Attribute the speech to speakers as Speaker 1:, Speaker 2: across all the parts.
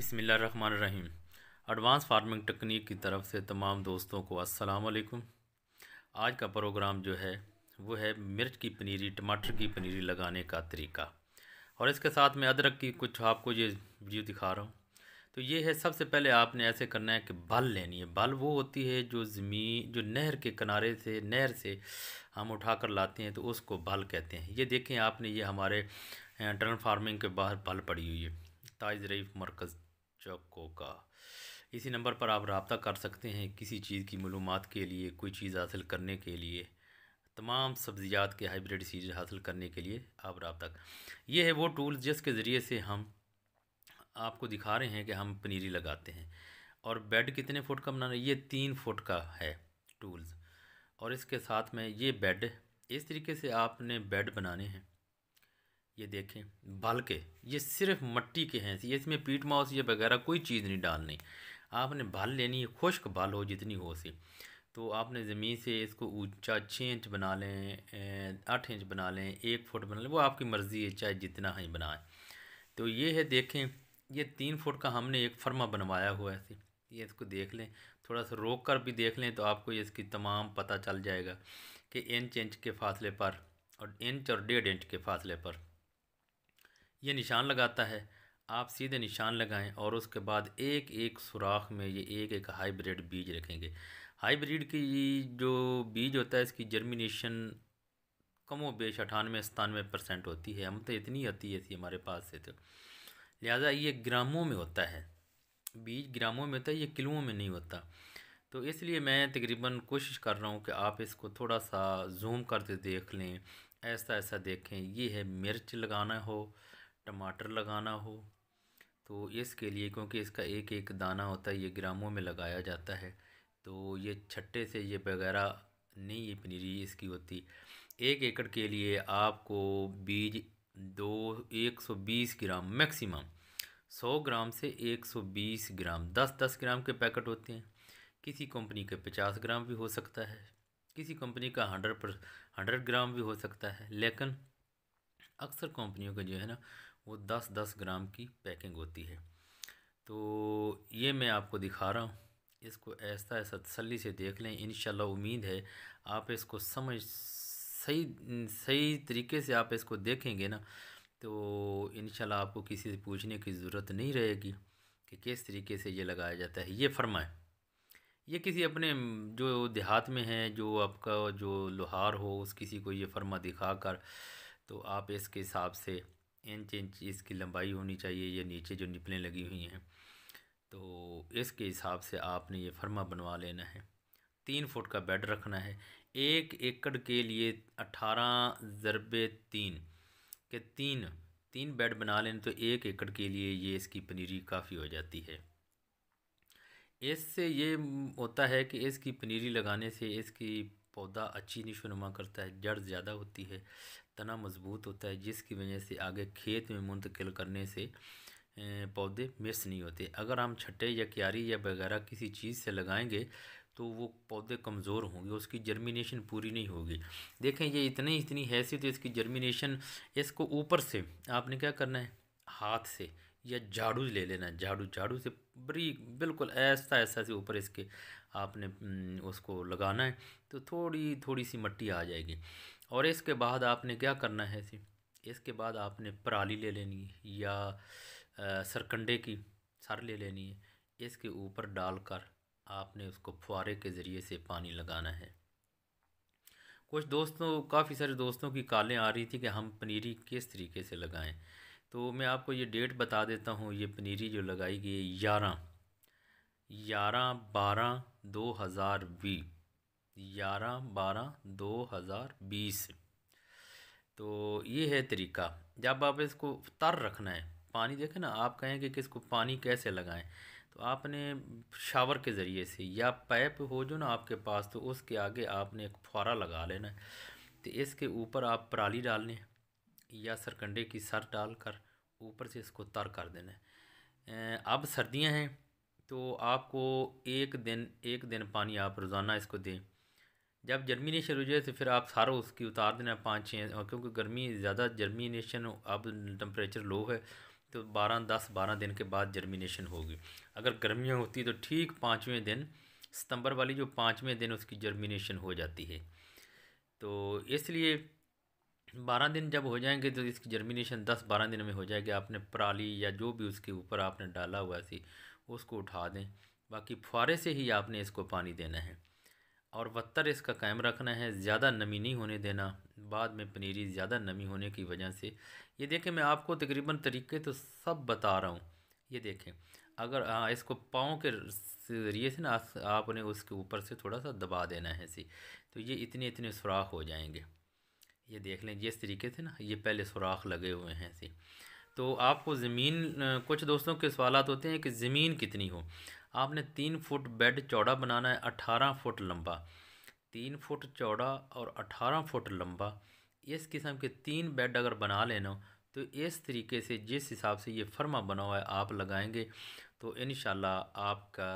Speaker 1: बसमिल्ल रहीम advance farming technique की तरफ से तमाम दोस्तों को अस्सलाम वालेकुम आज का प्रोग्राम जो है वो है मिर्च की पनीरी टमाटर की पनीरी लगाने का तरीका और इसके साथ मैं अदरक की कुछ आपको ये वीडियो दिखा रहा हूँ तो ये है सबसे पहले आपने ऐसे करना है कि बल लेनी है बल वो होती है जो ज़मीन जो नहर के किनारे से नहर से हम उठा कर लाते हैं तो उसको बल कहते हैं ये देखें आपने ये हमारे टर्न फार्मिंग के बाहर बल पड़ी हुई है ताज रईफ मरकज़ होगा इसी नंबर पर आप रबता कर सकते हैं किसी चीज़ की मलूम के लिए कोई चीज़ हासिल करने के लिए तमाम सब्जियात के हाइब्रिड सीज हासिल करने के लिए आप रबता ये है वो टूल जिसके ज़रिए से हम आपको दिखा रहे हैं कि हम पनीरी लगाते हैं और बेड कितने फुट का बनाना ये तीन फुट का है टूल्स और इसके साथ में ये बेड इस तरीके से आपने बेड बनाने हैं ये देखें बल के ये सिर्फ मट्टी के हैं ये इसमें पीट माउस या वगैरह कोई चीज़ नहीं डालनी आपने बल लेनी है खुश्क बाल हो जितनी हो सी तो आपने ज़मीन से इसको ऊंचा छः इंच बना लें आठ इंच बना लें एक फुट बना लें वो आपकी मर्ज़ी है चाहे जितना ही बनाएं तो ये है देखें ये तीन फुट का हमने एक फर्मा बनवाया हुआ है ये इसको देख लें थोड़ा सा रोक कर भी देख लें तो आपको इसकी तमाम पता चल जाएगा कि इंच इंच के फासले पर और इंच और डेढ़ इंच के फासले पर ये निशान लगाता है आप सीधे निशान लगाएं और उसके बाद एक एक सुराख में ये एक एक हाईब्रिड बीज रखेंगे हाईब्रिड की जो बीज होता है इसकी जर्मिनेशन कमो बेश अठानवे सतानवे परसेंट होती है हम तो इतनी आती है थी हमारे पास से तो लिहाजा ये ग्रामों में होता है बीज ग्रामों में होता है ये किलुओं में नहीं होता तो इसलिए मैं तकरीबन कोशिश कर रहा हूँ कि आप इसको थोड़ा सा जूम करके देख लें ऐसा ऐसा देखें ये है मिर्च लगाना हो टमाटर लगाना हो तो इसके लिए क्योंकि इसका एक एक दाना होता है ये ग्रामों में लगाया जाता है तो ये छट्टे से ये वगैरह नहीं ये पनीरी इसकी होती एक एकड़ के लिए आपको बीज दो एक सौ बीस ग्राम मैक्सिमम सौ ग्राम से एक सौ बीस ग्राम दस दस ग्राम के पैकेट होते हैं किसी कंपनी के पचास ग्राम भी हो सकता है किसी कंपनी का हंड्रेड पर हंड्रेड ग्राम भी हो सकता है लेकिन अक्सर कंपनियों का जो है ना वो दस दस ग्राम की पैकिंग होती है तो ये मैं आपको दिखा रहा हूँ इसको ऐसा ऐसा तसली से देख लें इन उम्मीद है आप इसको समझ सही सही तरीके से आप इसको देखेंगे ना तो इन आपको किसी से पूछने की ज़रूरत नहीं रहेगी कि किस तरीके से ये लगाया जाता है ये फरमाए ये किसी अपने जो देहात में है जो आपका जो लोहार हो उस किसी को ये फरमा दिखा कर तो आप इसके हिसाब से इंच इंच इसकी लंबाई होनी चाहिए या नीचे जो निपलें लगी हुई हैं तो इसके हिसाब से आपने ये फर्मा बनवा लेना है तीन फुट का बेड रखना है एक एकड़ के लिए अठारह ज़रबे तीन के तीन तीन बेड बना लें तो एक एकड़ के लिए ये इसकी पनीरी काफ़ी हो जाती है इससे ये होता है कि इसकी पनीरी लगाने से इसकी पौधा अच्छी निशो नुमा करता है जड़ ज़्यादा होती है तना मजबूत होता है जिसकी वजह से आगे खेत में मुंतकिल करने से पौधे मिस नहीं होते अगर हम छट्टे या क्यारी या वगैरह किसी चीज़ से लगाएंगे तो वो पौधे कमज़ोर होंगे उसकी जर्मिनेशन पूरी नहीं होगी देखें ये इतनी इतनी हैसियत तो इसकी जर्मिनेशन इसको ऊपर से आपने क्या करना है हाथ से या झाड़ू ले लेना झाड़ू झाड़ू से बड़ी बिल्कुल ऐसा ऐसा से ऊपर इसके आपने हम्म, उसको लगाना है तो थोड़ी थोड़ी सी मिट्टी आ जाएगी और इसके बाद आपने क्या करना है इसे इसके बाद आपने पराली ले लेनी है या सरकंडे की सर ले लेनी है इसके ऊपर डालकर आपने उसको फुहारे के ज़रिए से पानी लगाना है कुछ दोस्तों काफ़ी सारे दोस्तों की कालें आ रही थी कि हम पनीरी किस तरीके से लगाएं तो मैं आपको ये डेट बता देता हूँ ये पनीरी जो लगाई गई है ग्यारह ग्यारह बारह दो हज़ार बीस ग्यारह बारह दो हज़ार बीस तो ये है तरीका जब आप इसको तर रखना है पानी देखें ना आप कहें कि किसको पानी कैसे लगाएं तो आपने शावर के ज़रिए से या पैप हो जो ना आपके पास तो उसके आगे आपने एक फुहारा लगा लेना है तो इसके ऊपर आप पराली डालने या सरकंडे की सर डाल कर ऊपर से इसको तर कर देना है अब सर्दियां हैं तो आपको एक दिन एक दिन पानी आप रोज़ाना इसको दें जब जर्मिनेशन हो जाए तो फिर आप सारा उसकी उतार देना पाँच छः क्योंकि गर्मी ज़्यादा जर्मिनेशन अब टम्परेचर लो है तो बारह दस बारह दिन के बाद जर्मिनेशन होगी अगर गर्मियाँ होती तो ठीक पाँचवें दिन सितंबर वाली जो पाँचवें दिन उसकी जर्मिनेशन हो जाती है तो इसलिए बारह दिन जब हो जाएंगे तो इसकी जर्मिनेशन दस बारह दिन में हो जाएगी आपने पराली या जो भी उसके ऊपर आपने डाला हुआ सी उसको उठा दें बाकी फुहारे से ही आपने इसको पानी देना है और बत्तर इसका कायम रखना है ज़्यादा नमी नहीं होने देना बाद में पनीरी ज़्यादा नमी होने की वजह से ये देखें मैं आपको तकरीबन तरीके तो सब बता रहा हूँ ये देखें अगर आ, इसको पाँव के जरिए से ना आपने उसके ऊपर से थोड़ा सा दबा देना है सी तो ये इतने इतने सुराख हो जाएंगे ये देख लें जिस तरीके से ना ये पहले सुराख लगे हुए हैं ऐसे तो आपको ज़मीन कुछ दोस्तों के सवाल होते हैं कि ज़मीन कितनी हो आपने तीन फुट बेड चौड़ा बनाना है अठारह फुट लंबा तीन फुट चौड़ा और अठारह फुट लंबा इस किस्म के तीन बेड अगर बना लेना तो इस तरीके से जिस हिसाब से ये फर्मा बना हुआ है आप लगाएंगे तो इन आपका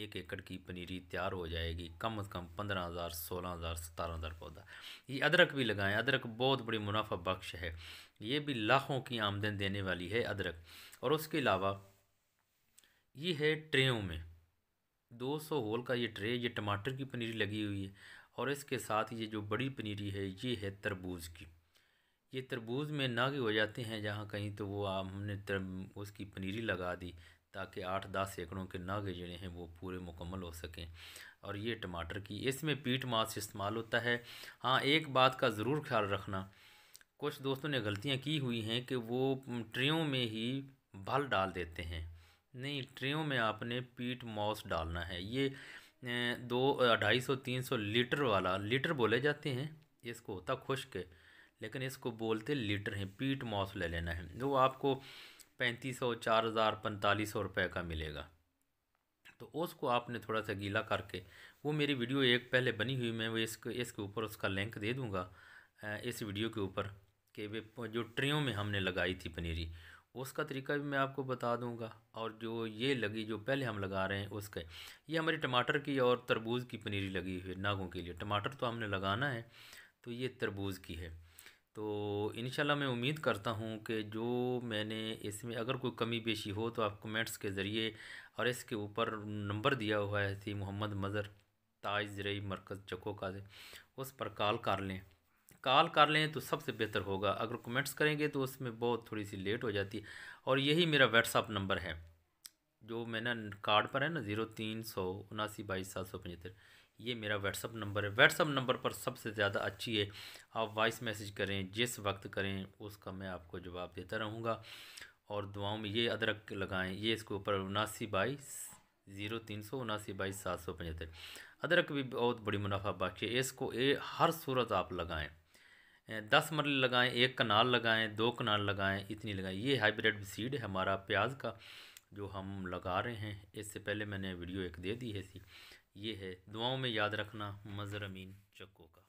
Speaker 1: एक एकड़ की पनीरी तैयार हो जाएगी कम अज़ कम पंद्रह हज़ार सोलह हज़ार सतारह हज़ार पौधा ये अदरक भी लगाएं अदरक बहुत बड़ी मुनाफा बख्श है ये भी लाखों की आमदन देने वाली है अदरक और उसके अलावा ये है ट्रेयों में 200 होल का ये ट्रे ये टमाटर की पनीरी लगी हुई है और इसके साथ ये जो बड़ी पनीरी है ये है तरबूज की ये तरबूज में नागे हो जाते हैं जहाँ कहीं तो वो हमने उसकी पनीरी लगा दी ताकि आठ दस एकड़ों के नागे जड़े हैं वो पूरे मुकम्मल हो सकें और ये टमाटर की इसमें पीट मास इस्तेमाल होता है हाँ एक बात का ज़रूर ख्याल रखना कुछ दोस्तों ने गलतियाँ की हुई हैं कि वो ट्रेयों में ही भल डाल देते हैं नहीं ट्रेयों में आपने पीट मॉस डालना है ये दो ढाई सौ तीन सौ लीटर वाला लीटर बोले जाते हैं इसको होता खुश्क लेकिन इसको बोलते लीटर हैं पीट मॉस ले लेना है जो आपको पैंतीस सौ चार हज़ार पैंतालीस सौ रुपये का मिलेगा तो उसको आपने थोड़ा सा गीला करके वो मेरी वीडियो एक पहले बनी हुई मैं वो इसके इसके ऊपर उसका लिंक दे दूँगा इस वीडियो के ऊपर कि वे जो ट्रियों में हमने लगाई थी पनीरी उसका तरीका भी मैं आपको बता दूंगा और जो ये लगी जो पहले हम लगा रहे हैं उसके ये हमारी टमाटर की और तरबूज की पनीरी लगी हुई है नागों के लिए टमाटर तो हमने लगाना है तो ये तरबूज की है तो इन मैं उम्मीद करता हूँ कि जो मैंने इसमें अगर कोई कमी बेशी हो तो आप कमेंट्स के ज़रिए और इसके ऊपर नंबर दिया हुआ है सी मोहम्मद मज़र ताज ज़रिए मरकज़ चको का उस पर कॉल कर लें कॉल कर लें तो सबसे बेहतर होगा अगर कमेंट्स करेंगे तो उसमें बहुत थोड़ी सी लेट हो जाती है और यही मेरा व्हाट्सअप नंबर है जो मैंने कार्ड पर है ना ज़ीरो तीन सौ उनासी बाईस सात सौ पचहत्तर ये मेरा व्हाट्सअप नंबर है व्हाट्सअप नंबर पर सबसे ज़्यादा अच्छी है आप वॉइस मैसेज करें जिस वक्त करें उसका मैं आपको जवाब देता रहूँगा और दुआओं में ये अदरक लगाएं ये इसके ऊपर उनासी बाई ज़ीरो तीन सौ उनासी बाई सात सौ पचहत्तर अदरक भी बहुत बड़ी मुनाफा बाकी है इसको ए हर सूरत आप लगाएं दस मरल लगाएं एक कनाल लगाएं दो कनाल लगाएं इतनी लगाएं ये हाइब्रिड सीड है हमारा प्याज का जो हम लगा रहे हैं इससे पहले मैंने वीडियो एक दे दी है इसी ये है दुआओं में याद रखना मज़र अमीन चक्को का